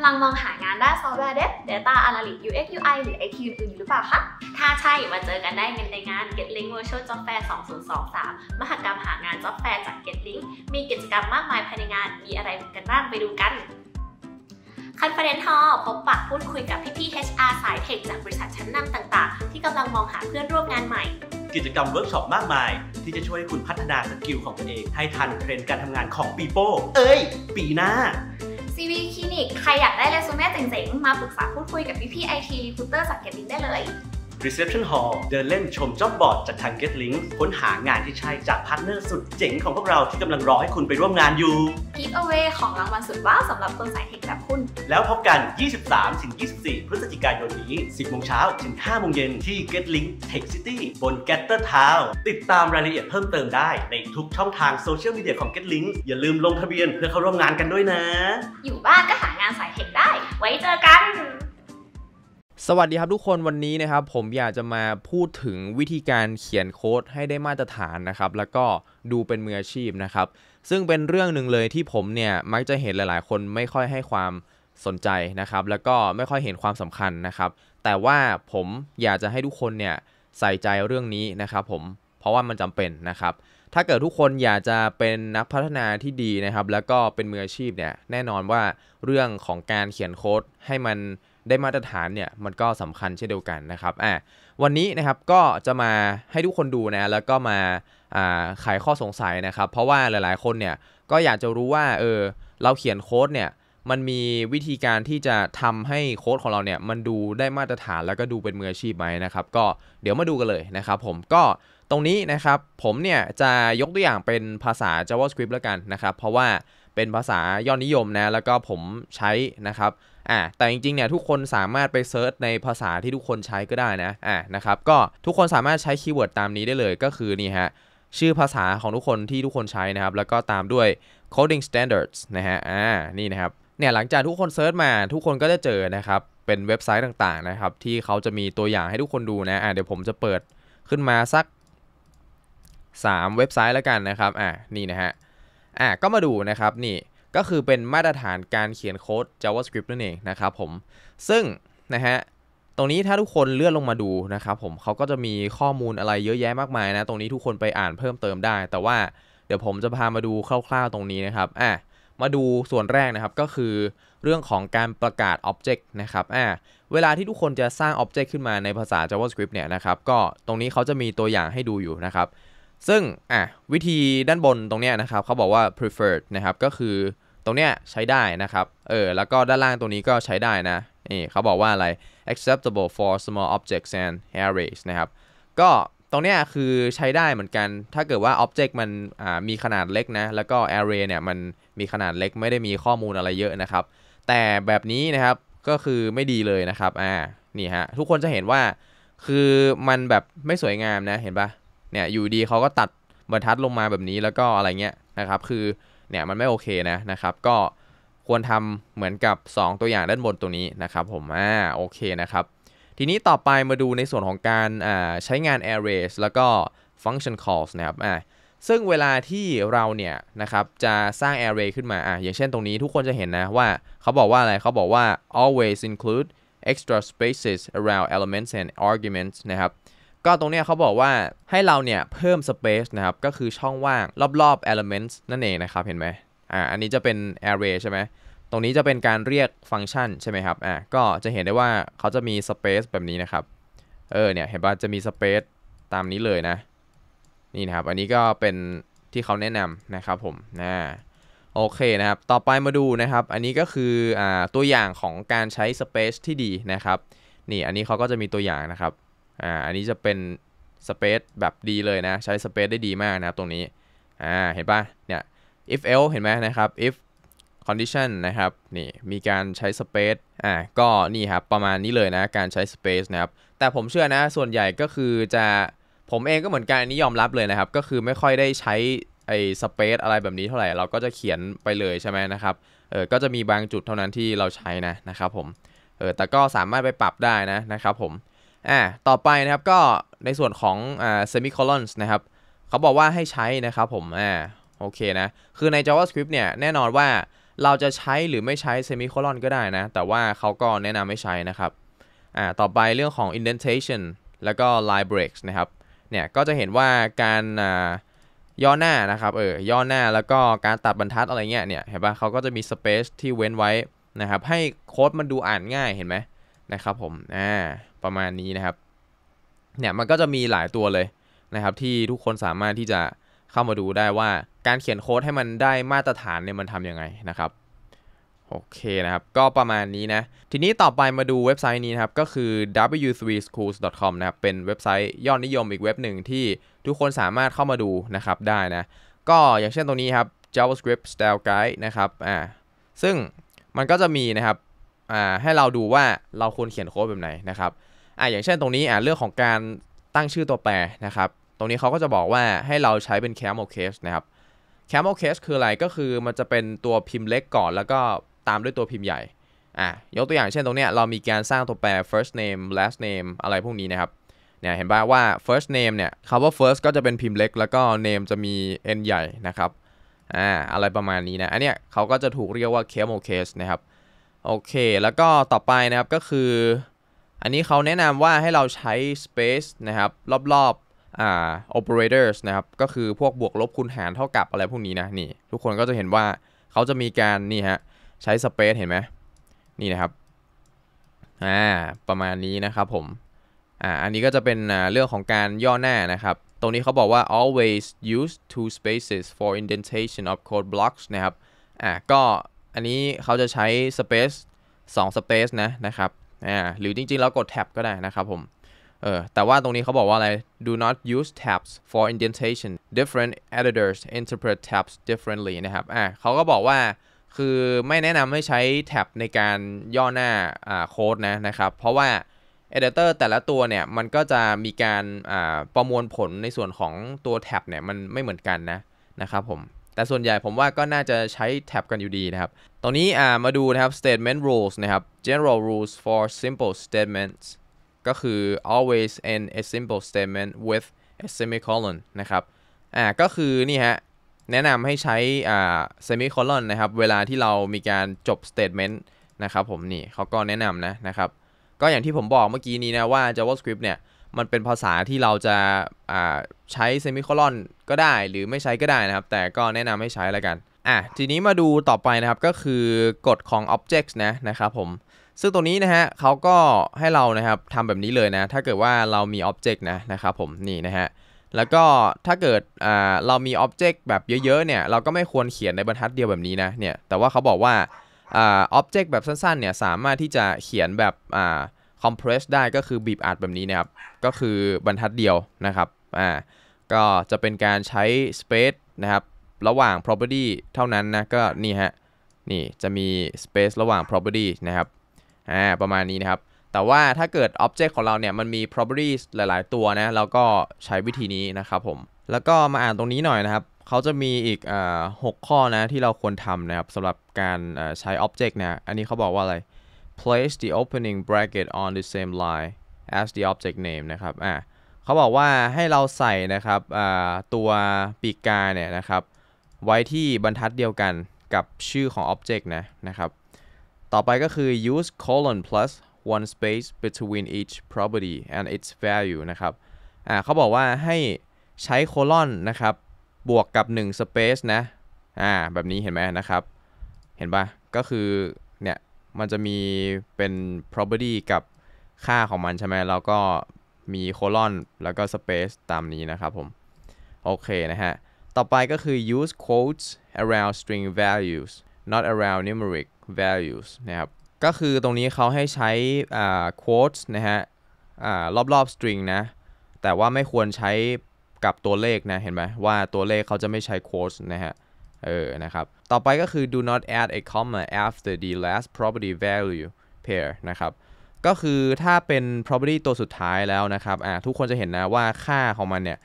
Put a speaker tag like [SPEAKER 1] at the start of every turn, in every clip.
[SPEAKER 1] ำลังมองหางานด้านซอฟต์แวร์เดฟ Data Analytics UX UI หรือ IT อื่นๆอยู่หรือเปล่าคะ ถ้าใช่มาเจอกันได้ในงาน GetLink Virtual Job Fair 2023 มหกรรมหางาน Job Fair จาก GetLink มีกิจกรรมมากมายภายในงานมีอะไรกันบ้างไปดูกัน คันเฟรนท์ฮอลพบปะพูดคุยกับพี่ๆ HR สายเทคจากบริษัทชั้นนำต่าง ๆ ที่กำลังมองหาเพื่อนร่วมงานใหม่ กิจกรรมเวิร์กช็อปมากมายที่จะช่วยคุณพัฒนาสกิลของตัวเองให้ทันเทรนด์การทำงานของปีโป้เอ้ยปีหน้า CV คลินิกใครอยากได้เรซูเม่เจ๋งๆ มาปรึกษาพูดคุยกับพี่ไอทีรีพู r เตอร์จากเกตินได้เลย Reception Hall เดินเล่นชมจ็อบบอร์ดจากทาง Get Link ค้นหางานที่ใช่จากพาร์ทเนอร์สุดเจ๋งของพวกเราที่กำลังรอให้คุณไปร่วมงานอยู่ Give Away ของรางวัลสุดว้าวสำหรับคนสายเทคแบบคุณ แล้วพบกัน 23-24 พฤศจิกายนนี้ 10โมงเช้าถึง5โมงเย็นที่ Get Link Tech City บน g ต t t e r Town ติดตามรายละเอียดเพิ่มเติมได้ในทุกช่องทางโซเชียลมีเดียของ Get Link อย่าลืมลงทะเบียนเพื่อเข้าร่วมงานกันด้วยนะ อยู่บ้านก็หางานสายเทคได้ไว้เจอกันสวัสดีครับ ทุกคนวันนี้นะครับ ผมอยากจะมาพูดถึงวิธีการเขียนโค้ดให้ได้มาตรฐานนะครับ แล้วก็ดูเป็นมืออาชีพนะครับ ซึ่งเป็นเรื่องหนึ่งเลยที่ผมเนี่ยมักจะเห็นหลายๆคน ไม่ค่อยให้ความสนใจนะครับ แล้วก็ไม่ค่อยเห็นความสำคัญนะครับ แต่ว่าผมอยากจะให้ทุกคนเนี่ยใส่ใจเรื่องนี้นะครับ ผมเพราะว่ามันจำเป็นนะครับ ถ้าเกิดทุกคนอยากจะเป็นนักพัฒนาที่ดีนะครับ แล้วก็เป็นมืออาชีพเนี่ยแน่นอนว่าเรื่องของการเขียนโค้ดให้มันได้มาตรฐานเนี่ยมันก็สำคัญเช่นเดียวกันนะครับอ่าวันนี้นะครับก็จะมาให้ทุกคนดูนะแล้วก็มาอ่าไขข้อสงสัยนะครับ เพราะว่าหลายๆ คนเนี่ยก็อยากจะรู้ว่าเออเราเขียนโค้ดเนี่ย มันมีวิธีการที่จะทำให้โค้ดของเราเนี่ย มันดูได้มาตรฐานแล้วก็ดูเป็นมืออาชีพไหมนะครับ ก็เดี๋ยวมาดูกันเลยนะครับ ผมก็ตรงนี้นะครับ ผมเนี่ยจะยกตัวอย่างเป็นภาษา JavaScript แล้วกันนะครับ เพราะว่าเป็นภาษายอดนิยมนะแล้วก็ผมใช้นะครับอ่าแต่จริงๆเนี่ยทุกคนสามารถไปเซิร์ชในภาษาที่ทุกคนใช้ก็ได้นะอ่านะครับก็ทุกคนสามารถใช้คีย์เวิร์ดตามนี้ได้เลยก็คือนี่ฮะชื่อภาษาของทุกคนที่ทุกคนใช้นะครับ แล้วก็ตามด้วย coding standards นะฮะอ่านี่นะครับเนี่ยหลังจากทุกคนเซิร์ชมาทุกคนก็จะเจอนะครับเป็นเว็บไซต์ต่าง ๆนะครับ ที่เขาจะมีตัวอย่างให้ทุกคนดูนะอ่าเดี๋ยวผมจะเปิดขึ้นมาสัก 3 เว็บไซต์แล้วกันนะครับอ่านี่นะฮะอ่าก็มาดูนะครับนี่ก็คือเป็นมาตรฐานการเขียนโค้ด JavaScript นั่นเองนะครับผม ซึ่งนะฮะ ตรงนี้ถ้าทุกคนเลื่อนลงมาดูนะครับผม เขาก็จะมีข้อมูลอะไรเยอะแยะมากมายนะ ตรงนี้ทุกคนไปอ่านเพิ่มเติมได้ แต่ว่าเดี๋ยวผมจะพามาดูคร่าวๆ ตรงนี้นะครับอ่ะมาดูส่วนแรกนะครับ ก็คือ เรื่องของการประกาศออ็บเจกต์นะครับอ่ะเวลาที่ทุกคนจะสร้างออ็บเจกต์ขึ้นมาในภาษา JavaScript เนี่ยนะครับ ก็ตรงนี้เขาจะมีตัวอย่างให้ดูอยู่นะครับ ซึ่งอ่ะวิธีด้านบนตรงเนี้ยนะครับเขาบอกว่า preferred นะครับ ก็คือตรงเนี้ยใช้ได้นะครับ เออ แล้วก็ด้านล่างตรงนี้ก็ใช้ได้นะ นี่เขาบอกว่าอะไร acceptable for small objects and arrays นะครับ ก็ตรงเนี้ยคือใช้ได้เหมือนกัน ถ้าเกิดว่า object มันมีขนาดเล็กนะ แล้วก็ array เนี่ยมันมีขนาดเล็กไม่ได้มีข้อมูลอะไรเยอะนะครับ แต่แบบนี้นะครับก็คือไม่ดีเลยนะครับ อ่า นี่ฮะทุกคนจะเห็นว่าคือมันแบบไม่สวยงามนะ เห็นปะเนี่ยอยู่ดีเขาก็ตัดบรรทัดลงมาแบบนี้แล้วก็อะไรเงี้ยนะครับคือเนี่ยมันไม่โอเคนะนะครับ ก็ควรทำเหมือนกับ 2 ตัวอย่างด้านบนตัวนี้นะครับผมอ่าโอเคนะครับ ทีนี้ต่อไปมาดูในส่วนของการใช้งาน arrays แล้วก็ function calls นะครับอ่าซึ่งเวลาที่เราเนี่ยนะครับจะสร้าง array ขึ้นมาอ่าอย่างเช่นตรงนี้ทุกคนจะเห็นนะว่าเขาบอกว่าอะไรเขาบอกว่า always include extra spaces around elements and arguments นะครับก็ตรงเนี้ยเขาบอกว่าให้เราเนี่ยเพิ่ม space นะครับ ก็คือช่องว่างรอบ ๆ elements นั่นเองนะครับเห็นไหมอ่าอันนี้จะเป็น array ใช่ไหมตรงนี้จะเป็นการเรียกฟังก์ชันใช่ไหมครับอ่าก็จะเห็นได้ว่าเขาจะมี space แบบนี้นะครับเออเนี่ยเห็นป่ะจะมี space ตามนี้เลยนะนี่นะครับอันนี้ก็เป็นที่เขาแนะนำนะครับ ผมนะโอเคนะครับ ต่อไปมาดูนะครับ อันนี้ก็คืออตัวอย่างของการใช้ space ที่ดีนะครับ นี่อันนี้เขาก็จะมีตัวอย่างนะครับอ่าอันนี้จะเป็นสเปซแบบดี เลยนะ ใช้สเปซได้ดีมากนะตรงนี้อ่าเห็นปะเนี่ย if else เห็นไหมนะครับ if condition นะครับนี่มีการใช้สเปซอ่าก็นี่ครับประมาณนี้เลยนะ การใช้สเปซนะครับแต่ผมเชื่อนะส่วนใหญ่ก็คือจะผมเอง ก็เหมือนกันอันนี้ยอมรับเลยนะครับ ก็คือไม่ค่อยได้ใช้ไอ้สเปซอะไรแบบนี้เท่าไหร่ เราก็จะเขียนไปเลยใช่ไหมนะครับเออก็จะมีบางจุดเท่านั้นที่เราใช้นะนะครับผมเออแต่ก็สามารถไปปรับได้นะนะครับ ผมอ่า ต่อไปนะครับ ก็ในส่วนของอ่า semicolons นะครับเขาบอกว่าให้ใช้นะครับผม อ่า โอเคนะ คือใน JavaScript เนี่ย แน่นอนว่าเราจะใช้หรือไม่ใช้ semicolon ก็ได้นะ แต่ว่าเขาก็แนะนำไม่ใช้นะครับ อ่า ต่อไปเรื่องของ indentation แล้วก็ line breaks นะครับ เนี่ย ก็จะเห็นว่าการอ่าย่อหน้านะครับ เออ ย่อหน้าแล้วก็การตัดบรรทัดอะไรเงี้ย เนี่ย เห็นปะเขาก็จะมี space ที่เว้นไว้นะครับ ให้โค้ดมันดูอ่านง่าย เห็นไหมนะครับ ผม อ่าประมาณนี้นะครับ เนี่ยมันก็จะมีหลายตัวเลยนะครับ ที่ทุกคนสามารถที่จะเข้ามาดูได้ว่าการเขียนโค้ดให้มันได้มาตรฐานเนี่ยมันทำยังไงนะครับโอเคนะครับ ก็ประมาณนี้นะ ทีนี้ต่อไปมาดูเว็บไซต์นี้นะครับ ก็คือ w3schools.com นะครับ เป็นเว็บไซต์ยอดนิยมอีกเว็บหนึ่งที่ทุกคนสามารถเข้ามาดูนะครับได้นะ ก็อย่างเช่นตรงนี้ครับ JavaScript Style Guide นะครับอ่าซึ่งมันก็จะมีนะครับให้เราดูว่าเราควรเขียนโค้ดแบบไหนนะครับออย่างเช่นตรงนี้เรื่องของการตั้งชื่อตัวแปรนะครับ ตรงนี้เขาก็จะบอกว่าให้เราใช้เป็น camel case นะครับ camel case คืออะไรก็คือมันจะเป็นตัวพิมพ์เล็กก่อนแล้วก็ตามด้วยตัวพิมพ์ใหญ่ ยกตัวอย่างเช่นตรงนี้เรามีการสร้างตัวแปร first name last name อะไรพวกนี้นะครับเนี่ยเห็นป่ะว่า first name เนี่ยคำว่า first ก็จะเป็นพิมพ์เล็ก แล้วก็ name จะมี n ใหญ่นะครับอ่าอะไรประมาณนี้นะ อันเนี้ยเขาก็จะถูกเรียกว่า camel case นะครับโอเค แล้วก็ต่อไปนะครับก็คือ อันนี้เขาแนะนำว่าให้เราใช้ space นะครับ รอบๆอ่า operators นะครับ ก็คือพวกบวกลบคูณหารเท่ากับอะไรพวกนี้นะ นี่ ทุกคนก็จะเห็นว่าเขาจะมีการนี่ฮะ ใช้ space เห็นไหมนี่นะครับ อ่า ประมาณนี้นะครับผมอ่าอันนี้ก็จะเป็นเรื่องของการย่อหน้านะครับ ตรงนี้เขาบอกว่า always use two spaces for indentation of code blocks นะครับ อ่าก็อันนี้เขาจะใช้ Space 2 Space นะนะครับอ่าหรือจริงๆเรากด Tab ก็ได้นะครับผมเออแต่ว่าตรงนี้เขาบอกว่าอะไร do not use tabs for indentation different editors interpret tabs differently นะครับอ่าเขาก็บอกว่าคือไม่แนะนำให้ใช้แท็บในการย่อหน้าโค้ดนะนะครับเพราะว่า Editor แต่ละตัวเนี่ย มันก็จะมีการประมวลผลในส่วนของตัวแท็บเนี่ยมันไม่เหมือนกันนะนะครับผมแต่ส่วนใหญ่ผมว่าก็น่าจะใช้แท็บกันอยู่ดีนะครับ ตรงนี้มาดูนะครับ statement rules นะครับ general rules for simple statements ก็คือ always end a simple statement with a semicolon นะครับอ่าก็คือนี่ฮะแนะนำให้ใช้อ่า semicolon นะครับเวลาที่เรามีการจบ statement นะครับผมนี่เขาก็แนะนำนะนะครับ ก็อย่างที่ผมบอกเมื่อกี้นี้นะว่า JavaScript เนี่ยมันเป็นภาษาที่เราจะใช้เซมิโคลอนก็ได้หรือไม่ใช้ก็ได้นะครับ แต่ก็แนะนำให้ใช้แล้วกัน อ่ะทีนี้มาดูต่อไปนะครับก็คือกฎของ object นะนะครับผมซึ่งตัวนี้นะฮะเขาก็ให้เรานะครับทำแบบนี้เลยนะ ถ้าเกิดว่าเรามี object นะนะครับผม นี่นะฮะแล้วก็ถ้าเกิดเรามี object แบบเยอะๆเนี่ย เราก็ไม่ควรเขียนในบรรทัดเดียวแบบนี้นะเนี่ยแต่ว่าเขาบอกว่า object แบบสั้นๆเนี่ยสามารถที่จะเขียนแบบคอมเพรสได้ก็คือบีบอัดแบบนี้นะครับ ก็คือบรรทัดเดียวนะครับอ่าก็จะเป็นการใช้ space นะครับระหว่าง property เท่านั้นนะก็นี่ฮะนี่จะมี space ระหว่าง property นะครับอ่าประมาณนี้นะครับ แต่ว่าถ้าเกิด object ของเราเนี่ยมันมี properties หลายๆตัวนะเราก็ใช้วิธีนี้นะครับผม แล้วก็มาอ่านตรงนี้หน่อยนะครับ เขาจะมีอีกอ่าหกข้อนะที่เราควรทำนะครับสำหรับการใช้ object นะอันนี้เขาบอกว่าอะไร place the opening bracket on the same line as the object name นะครับอ่าเขาบอกว่า ให้เราใส่นะครับอ่าตัวปีกกาเนี่ยนะครับ ไว้ที่บรรทัดเดียวกัน กับชื่อของ object นะนะครับ ต่อไปก็คือ use colon plus one space between each property and its value นะครับอ่าเขาบอกว่า ให้ใช้โคลอนนะครับบวกกับ 1 space นะอ่าแบบนี้เห็นไหมนะครับ เห็นปะก็คือเนี่ยมันจะมีเป็น property กับค่าของมันใช่ไหมแล้วก็มีโคลอนแล้วก็ space ตามนี้นะครับผม โอเคนะฮะ ต่อไปก็คือ use quotes around string values not around numeric values นะครับ ก็คือตรงนี้เขาให้ใช้ quotes นะฮะรอบรอบ string นะ แต่ว่าไม่ควรใช้กับตัวเลขนะ เห็นไหมว่าตัวเลขเขาจะไม่ใช้ quotes นะฮะเออ นะครับ ต่อไปก็คือ do not add a comma after the last property value pair นะครับ ก็คือถ้าเป็น property ตัวสุดท้ายแล้วนะครับ อ่า ทุกคนจะเห็นนะว่าค่าของมันเนี่ย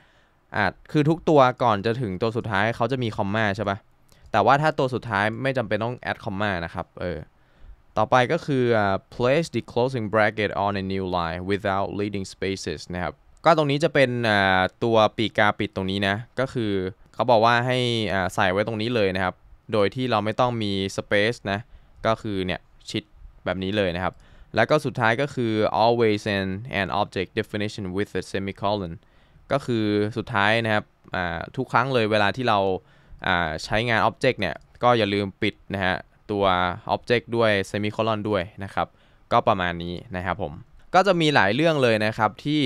[SPEAKER 1] อาคือทุกตัวก่อนจะถึงตัวสุดท้ายเขาจะมีคอมมาใช่ปะ แต่ว่าถ้าตัวสุดท้ายไม่จำเป็นต้อง add คอมมานะครับ เออ ต่อไปก็คือ uh, place the closing bracket on a new line without leading spaces นะครับ ก็ตรงนี้จะเป็นตัวปีกาปิดตรงนี้นะ ก็คือเขาบอกว่าให้ใส่ไว้ตรงนี้เลยนะครับ โดยที่เราไม่ต้องมี space นะ ก็คือเนี่ยชิดแบบนี้เลยนะครับ แล้วก็สุดท้ายก็คือ always an an object definition with a semicolon ก็คือสุดท้ายนะครับทุกครั้งเลยเวลาที่เราใช้งาน object เนี่ย ก็อย่าลืมปิดนะฮะตัว object ด้วย semicolon ด้วยนะครับ ก็ประมาณนี้นะครับผม ก็จะมีหลายเรื่องเลยนะครับที่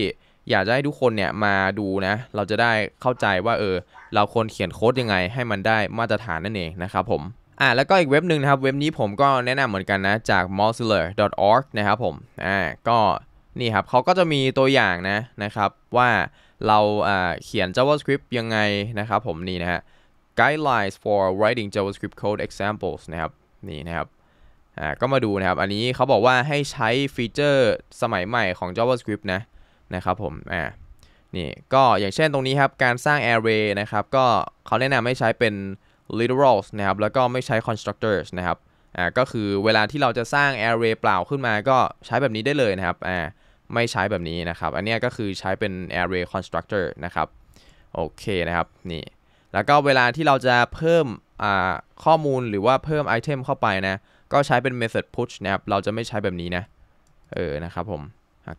[SPEAKER 1] อยากจะให้ทุกคนเนี่ยมาดูนะเราจะได้เข้าใจว่าเออเราควรเขียนโค้ดยังไง ให้มันได้มาตรฐานนั่นเองนะครับผมอ่าแล้วก็อีกเว็บหนึ่งนะครับ เว็บนี้ผมก็แนะนำเหมือนกันนะจาก mozilla.org นะครับผมอ่าก็นี่ครับเขาก็จะมีตัวอย่างนะนะครับว่าเราอ่าเขียน JavaScript ยังไงนะครับผมนี่นะฮะ guidelines for writing JavaScript code examples นะครับนี่นะครับอ่าก็มาดูนะครับอันนี้เขาบอกว่าให้ใช้ฟีเจอร์สมัยใหม่ของ JavaScript นะนะครับผมอ่านี่ก็อย่างเช่นตรงนี้ครับการสร้าง array นะครับก็เขาแนะนำให้ใช้เป็น literals นะครับแล้วก็ไม่ใช้ constructors นะครับอ่าก็คือเวลาที่เราจะสร้าง array เปล่าขึ้นมาก็ใช้แบบนี้ได้เลยนะครับอ่าไม่ใช้แบบนี้นะครับ อันนี้ก็คือใช้เป็น array constructor นะครับโอเคนะครับนี่ แล้วก็เวลาที่เราจะเพิ่มข้อมูลหรือว่าเพิ่มไอเทมเข้าไปนะก็ใช้เป็น method push นะครับเราจะไม่ใช้แบบนี้นะ เออนะครับผม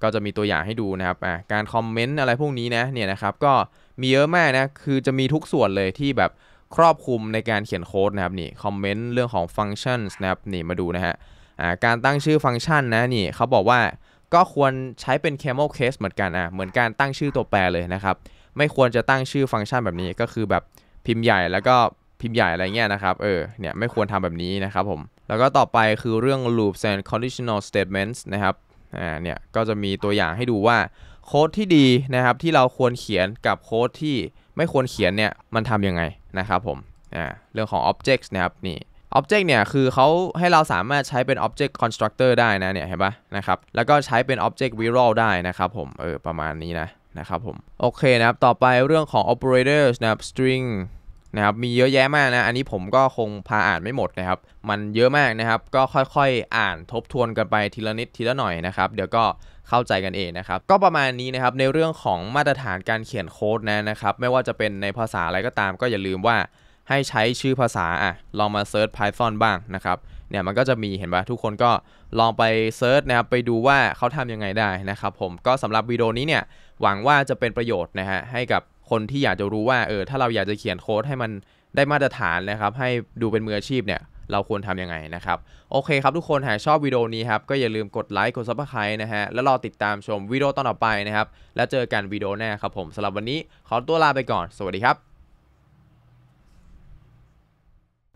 [SPEAKER 1] ก็จะมีตัวอย่างให้ดูนะครับ การคอมเมนต์อะไรพวกนี้นะเนี่ยนะครับก็มีเยอะมากนะคือจะมีทุกส่วนเลยที่แบบครอบคลุมในการเขียนโค้ดนะครับนี่คอมเมนต์เรื่องของฟังก์ชันนะครับนี่มาดูนะฮะการตั้งชื่อฟังก์ชันนะนี่เขาบอกว่าก็ควรใช้เป็น camel case เหมือนกันอ่ะเหมือนการตั้งชื่อตัวแปรเลยนะครับ ไม่ควรจะตั้งชื่อฟังก์ชันแบบนี้ก็คือแบบพิมพ์ใหญ่แล้วก็พิมพ์ใหญ่อะไรเงี้ยนะครับเออเนี่ยไม่ควรทำแบบนี้นะครับผม แล้วก็ต่อไปคือเรื่อง loops and conditional statements นะครับอ่าเนี่ยก็จะมีตัวอย่างให้ดูว่าโค้ดที่ดีนะครับที่เราควรเขียนกับโค้ดที่ไม่ควรเขียนเนี่ยมันทำยังไงนะครับผมอ่าเรื่องของ object นะครับนี่ object เนี่ยคือเขาให้เราสามารถใช้เป็น object constructor ได้นะเนี่ยเห็นปะนะครับแล้วก็ใช้เป็น object virtual ได้นะครับผมเออประมาณนี้นะนะครับผม โอเคนะครับ ต่อไปเรื่องของ operators นะครับ string นะครับมีเยอะแยะมากนะอันนี้ผมก็คงพาอ่านไม่หมดนะครับ มันเยอะมากนะครับก็ค่อยๆ อ่านทบทวนกันไปทีละนิดทีละหน่อยนะครับ เดี๋ยวก็เข้าใจกันเองนะครับก็ประมาณนี้นะครับในเรื่องของมาตรฐานการเขียนโค้ดนะนะครับ ไม่ว่าจะเป็นในภาษาอะไรก็ตาม ก็อย่าลืมว่าให้ใช้ชื่อภาษาอ่ะลองมาเซิร์ช Python บ้างนะครับเนี่ยมันก็จะมีเห็นปะทุกคนก็ลองไปเซิร์ชนะครับไปดูว่าเขาทำยังไงได้นะครับผมก็สำหรับวิดีโอนี้เนี่ย หวังว่าจะเป็นประโยชน์นะฮะให้กับคนที่อยากจะรู้ว่าเออถ้าเราอยากจะเขียนโค้ดให้มันได้มาตรฐานนะครับให้ดูเป็นมืออาชีพเนี่ย เราควรทำยังไงนะครับ โอเคครับทุกคนหากชอบวิดีโอนี้ครับก็อย่าลืมกดไลค์กดซับสไครต์นะฮะแล้วรอติดตามชมวิดีโอตอนต่อไปนะครับแล้วเจอกันวิดีโอหน้าครับผมสำหรับวันนี้ขอตัวลาไปก่อนสวัสดีครับ